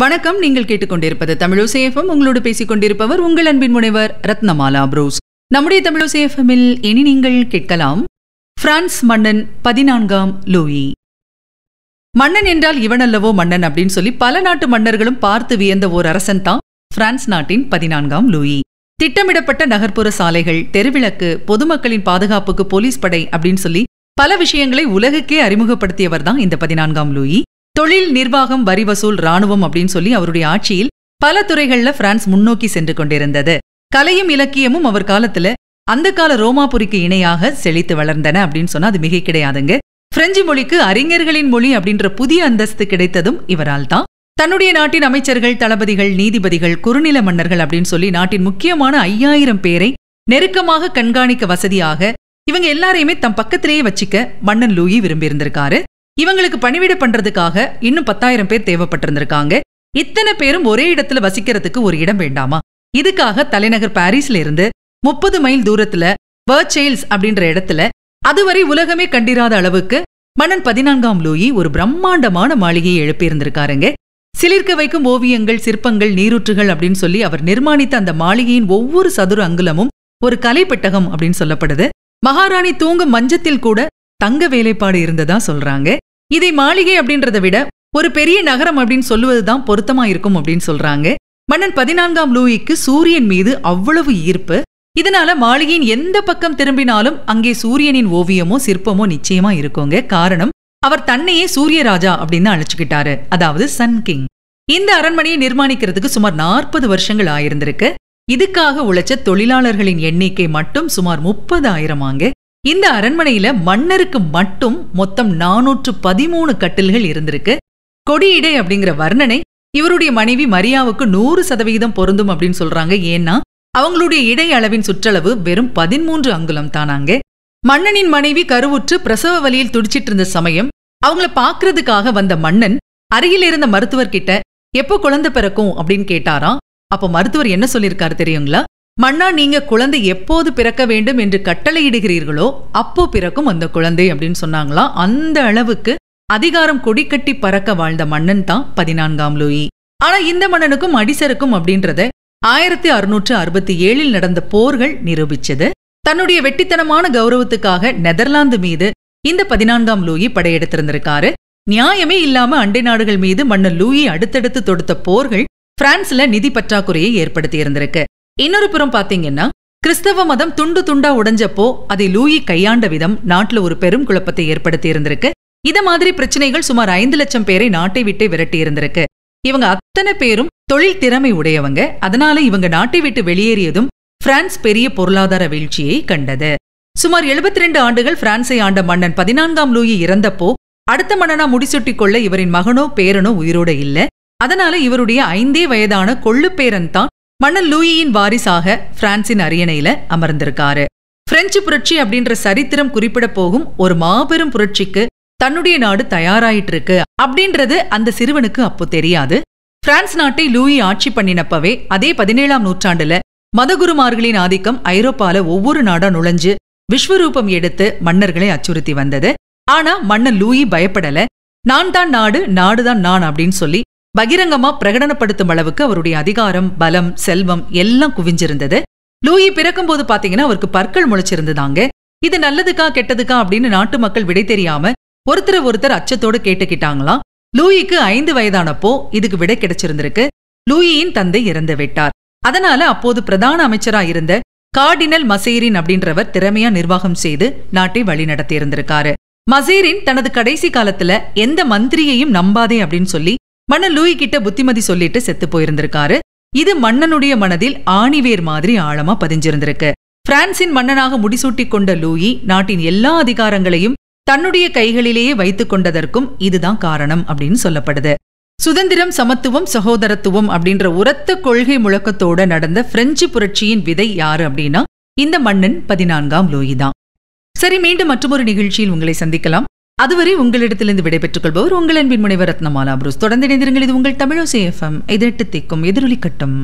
வணக்கம் நீங்கள் கேட்டுக்கொண்டிருப்பது தமிழோசேஃபம் உங்களோடு பேசிக் கொண்டிருப்பவர் உங்கள் அன்பின் முனைவர் ரத்னமாலா புரோஸ் நம்முடைய தமிழோசேஃபமில் இனி நீங்கள் கேட்கலாம் பிரான்ஸ் மன்னன் பதினான்காம் லூயி மன்னன் என்றால் இவனல்லவோ மன்னன் அப்படின்னு சொல்லி பல நாட்டு மன்னர்களும் பார்த்து வியந்த ஓர் அரசன் தான் பிரான்ஸ் நாட்டின் பதினான்காம் லூயி திட்டமிடப்பட்ட நகர்ப்புற சாலைகள் தெருவிளக்கு பொதுமக்களின் பாதுகாப்புக்கு போலீஸ் படை அப்படின்னு சொல்லி பல விஷயங்களை உலகுக்கே அறிமுகப்படுத்தியவர் தான் இந்த பதினான்காம் லூயி தொழில் நிர்வாகம் வரி வசூல் ராணுவம் அப்படின்னு சொல்லி அவருடைய ஆட்சியில் பல துறைகள்ல பிரான்ஸ் முன்னோக்கி சென்று கொண்டிருந்தது கலையும் இலக்கியமும் அவர் காலத்துல அந்த கால ரோமாபுரிக்கு இணையாக செழித்து வளர்ந்தன அப்படின்னு சொன்னா அது மிக கிடையாதுங்க பிரெஞ்சு மொழிக்கு அறிஞர்களின் மொழி அப்படின்ற புதிய அந்தஸ்து கிடைத்ததும் இவரால் தான் தன்னுடைய நாட்டின் அமைச்சர்கள் தளபதிகள் நீதிபதிகள் குறுநில மன்னர்கள் அப்படின்னு சொல்லி நாட்டின் முக்கியமான ஐயாயிரம் பேரை நெருக்கமாக கண்காணிக்க வசதியாக இவங்க எல்லாரையுமே தம் பக்கத்திலேயே வச்சுக்க மன்னன் லூயி விரும்பியிருந்திருக்காரு இவங்களுக்கு பணிவிட பண்றதுக்காக இன்னும் பத்தாயிரம் பேர் தேவைப்பட்டிருந்திருக்காங்க இத்தனை பேரும் ஒரே இடத்துல வசிக்கிறதுக்கு ஒரு இடம் வேண்டாமா இதுக்காக தலைநகர் பாரிஸ்ல இருந்து முப்பது மைல் தூரத்துல பர்ச்செயில்ஸ் அப்படின்ற இடத்துல அதுவரை உலகமே கண்டிராத அளவுக்கு மன்னன் பதினான்காம் லூயி ஒரு பிரம்மாண்டமான மாளிகையை எழுப்பியிருந்திருக்காருங்க சிலிர்க்க வைக்கும் ஓவியங்கள் சிற்பங்கள் நீரூற்றுகள் அப்படின்னு சொல்லி அவர் நிர்மாணித்த அந்த மாளிகையின் ஒவ்வொரு சதுர அங்குலமும் ஒரு கலைப்பெட்டகம் அப்படின்னு சொல்லப்படுது மகாராணி தூங்கும் மஞ்சத்தில் கூட தங்க வேலைப்பாடு இருந்ததா சொல்றாங்க இதை மாளிகை அப்படின்றத விட ஒரு பெரிய நகரம் அப்படின்னு சொல்லுவதுதான் பொருத்தமா இருக்கும் அப்படின்னு சொல்றாங்க மன்னன் பதினான்காம் லூயிக்கு சூரியன் மீது அவ்வளவு ஈர்ப்பு இதனால மாளிகையின் எந்த பக்கம் திரும்பினாலும் அங்கே சூரியனின் ஓவியமோ சிற்பமோ நிச்சயமா இருக்குங்க காரணம் அவர் தன்னையே சூரிய ராஜா அப்படின்னு அழைச்சுக்கிட்டாரு அதாவது சன் கிங் இந்த அரண்மனையை நிர்மாணிக்கிறதுக்கு சுமார் நாற்பது வருஷங்கள் ஆயிருந்திருக்கு இதுக்காக உழைச்ச தொழிலாளர்களின் எண்ணிக்கை மட்டும் சுமார் முப்பது ஆயிரம் ஆயிரமாங்க இந்த அரண்மனையில மன்னருக்கு மட்டும் மொத்தம் நானூற்று பதிமூணு கட்டில்கள் இருந்திருக்கு கொடியிடை அப்படிங்கிற வர்ணனை இவருடைய மனைவி மரியாவுக்கு நூறு சதவிகிதம் பொருந்தும் அப்படின்னு சொல்றாங்க ஏன்னா அவங்களுடைய இடை அளவின் சுற்றளவு வெறும் பதிமூன்று அங்குலம் தானாங்க மன்னனின் மனைவி கருவுற்று பிரசவ வழியில் துடிச்சிட்டு இருந்த சமயம் அவங்கள பாக்குறதுக்காக வந்த மன்னன் அருகில் இருந்த மருத்துவர்கிட்ட எப்போ குழந்தை பிறக்கும் அப்படின்னு கேட்டாராம் அப்போ மருத்துவர் என்ன சொல்லியிருக்காரு தெரியுங்களா மன்னா நீங்க குழந்தை எப்போது பிறக்க வேண்டும் என்று கட்டளையிடுகிறீர்களோ அப்போ பிறக்கும் அந்த குழந்தை அப்படின்னு சொன்னாங்களாம் அந்த அளவுக்கு அதிகாரம் கட்டி பறக்க வாழ்ந்த மன்னன் தான் பதினான்காம் லூயி ஆனா இந்த மன்னனுக்கும் அடிசருக்கும் அப்படின்றத ஆயிரத்தி அறுநூற்று அறுபத்தி ஏழில் நடந்த போர்கள் நிரூபிச்சது தன்னுடைய வெட்டித்தனமான கௌரவத்துக்காக நெதர்லாந்து மீது இந்த பதினான்காம் லூயி படையெடுத்திருந்திருக்காரு நியாயமே இல்லாம அண்டை நாடுகள் மீது மன்னன் லூயி அடுத்தடுத்து தொடுத்த போர்கள் பிரான்ஸ்ல நிதி பற்றாக்குறையை ஏற்படுத்தி இருந்திருக்கு இன்னொரு புறம் பாத்தீங்கன்னா கிறிஸ்தவ மதம் துண்டு துண்டா உடைஞ்சப்போ அதை லூயி கையாண்ட விதம் நாட்டுல ஒரு பெரும் குழப்பத்தை ஏற்படுத்தி இருந்திருக்கு இத மாதிரி பிரச்சனைகள் சுமார் ஐந்து லட்சம் பேரை நாட்டை விட்டு விரட்டி இருந்திருக்கு இவங்க அத்தனை பேரும் தொழில் திறமை உடையவங்க அதனால இவங்க நாட்டை விட்டு வெளியேறியதும் பிரான்ஸ் பெரிய பொருளாதார வீழ்ச்சியை கண்டது சுமார் எழுபத்தி ரெண்டு ஆண்டுகள் பிரான்சை ஆண்ட மன்னன் பதினான்காம் லூயி இறந்தப்போ அடுத்த மன்னனா முடிசூட்டிக் கொள்ள இவரின் மகனோ பேரனோ உயிரோட இல்ல அதனால இவருடைய ஐந்தே வயதான பேரன் தான் மன்னர் லூயியின் வாரிசாக பிரான்சின் அரியணையில அமர்ந்திருக்காரு பிரெஞ்சு புரட்சி அப்படின்ற சரித்திரம் குறிப்பிட போகும் ஒரு மாபெரும் புரட்சிக்கு தன்னுடைய நாடு தயாராயிட்டு இருக்கு அப்படின்றது அந்த சிறுவனுக்கு அப்போ தெரியாது பிரான்ஸ் நாட்டை லூயி ஆட்சி பண்ணினப்பவே அதே பதினேழாம் நூற்றாண்டுல மதகுருமார்களின் ஆதிக்கம் ஐரோப்பால ஒவ்வொரு நாடா நுழைஞ்சு விஸ்வரூபம் எடுத்து மன்னர்களை அச்சுறுத்தி வந்தது ஆனா மன்னர் லூயி பயப்படல நான் தான் நாடு நாடுதான் நான் அப்படின்னு சொல்லி பகிரங்கமா பிரகடனப்படுத்தும் அளவுக்கு அவருடைய அதிகாரம் பலம் செல்வம் எல்லாம் குவிஞ்சிருந்தது லூயி பிறக்கும் போது பாத்தீங்கன்னா அவருக்கு பற்கள் முளைச்சிருந்ததாங்க இது நல்லதுக்கா கெட்டதுக்கா அப்படின்னு நாட்டு மக்கள் விடை தெரியாம ஒருத்தர் ஒருத்தர் அச்சத்தோடு கேட்டுக்கிட்டாங்களாம் லூயிக்கு ஐந்து வயதானப்போ இதுக்கு விடை கிடைச்சிருந்திருக்கு லூயியின் தந்தை இறந்து விட்டார் அதனால அப்போது பிரதான அமைச்சரா இருந்த கார்டினல் மசேரின் அப்படின்றவர் திறமையா நிர்வாகம் செய்து நாட்டை வழி நடத்தி இருந்திருக்காரு மசேரின் தனது கடைசி காலத்துல எந்த மந்திரியையும் நம்பாதே அப்படின்னு சொல்லி மன்னன் லூயி கிட்ட புத்திமதி சொல்லிட்டு செத்து போயிருந்திருக்காரு இது மன்னனுடைய மனதில் ஆணிவேர் மாதிரி ஆழமா பதிஞ்சிருந்திருக்கு பிரான்சின் மன்னனாக முடிசூட்டி கொண்ட லூயி நாட்டின் எல்லா அதிகாரங்களையும் தன்னுடைய கைகளிலேயே வைத்துக் கொண்டதற்கும் இதுதான் காரணம் அப்படின்னு சொல்லப்படுது சுதந்திரம் சமத்துவம் சகோதரத்துவம் அப்படின்ற உரத்த கொள்கை முழக்கத்தோட நடந்த பிரெஞ்சு புரட்சியின் விதை யாரு அப்படின்னா இந்த மன்னன் பதினான்காம் லூயி தான் சரி மீண்டும் மற்றொரு நிகழ்ச்சியில் உங்களை சந்திக்கலாம் அதுவரை உங்களிடத்திலிருந்து விடைபெற்றுக் கொள்பவர் உங்கள் அன்பின் முனைவர் ரத்னமாலா புரூஸ் தொடர்ந்து இணைந்திருங்கள் இது உங்கள் தமிழோ சேஃபம் எதிரெட்டு திக்கும் எதிரொலி கட்டும்